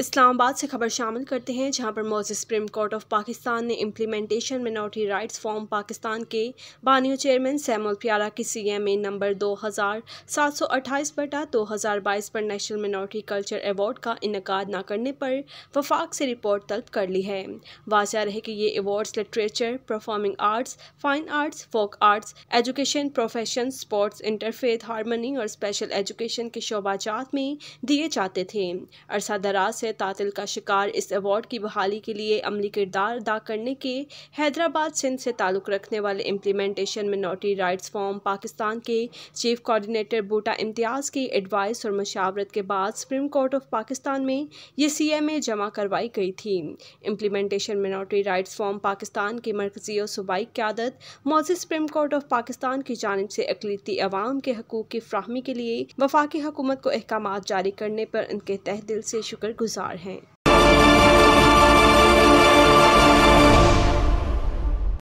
इस्लामाबाद से खबर शामिल करते हैं जहां पर मौजूद सुप्रीम कोर्ट ऑफ पाकिस्तान ने implementation minority rights forum Pakistan के बानियो चेयरमैन सैमुल प्यारा की सी एम ए नंबर दो हज़ार सात सौ अट्ठाईस बटा दो हज़ार बाईस पर नेशनल मिनोरिटी कल्चर अवार्ड का इनका न करने पर वफाक से रिपोर्ट तलब कर ली है वाजह रहे कि ये awards literature performing arts fine arts folk arts education profession sports interfaith harmony और स्पेशल एजुकेशन के शोबाजात में दिए जाते थे अरसा दराज से से तातिल का शिकार इस अवार्ड की बहाली के लिए अमली किरदार अदा करने के हैदराबाद सिंध से ताल्लुक़ रखने वाले implementation minority rights forum Pakistan के चीफ कोऑर्डिनेटर बूटा इम्तियाज़ की एडवाइस और मशावरत के बाद सुप्रीम कोर्ट ऑफ पाकिस्तान में ये सी एम ए जमा करवाई गई थी implementation minority rights forum Pakistan के मरकजी और सूबाई क्यादत मौजूद सुप्रीम कोर्ट ऑफ पाकिस्तान की जानब से अकलीती अवाम के हकूक़ की फ्राहमी के लिए वफाकी हुकूमत को अहकाम जारी करने पर उनके तह दिल से शुक्रगुजार आसार हैं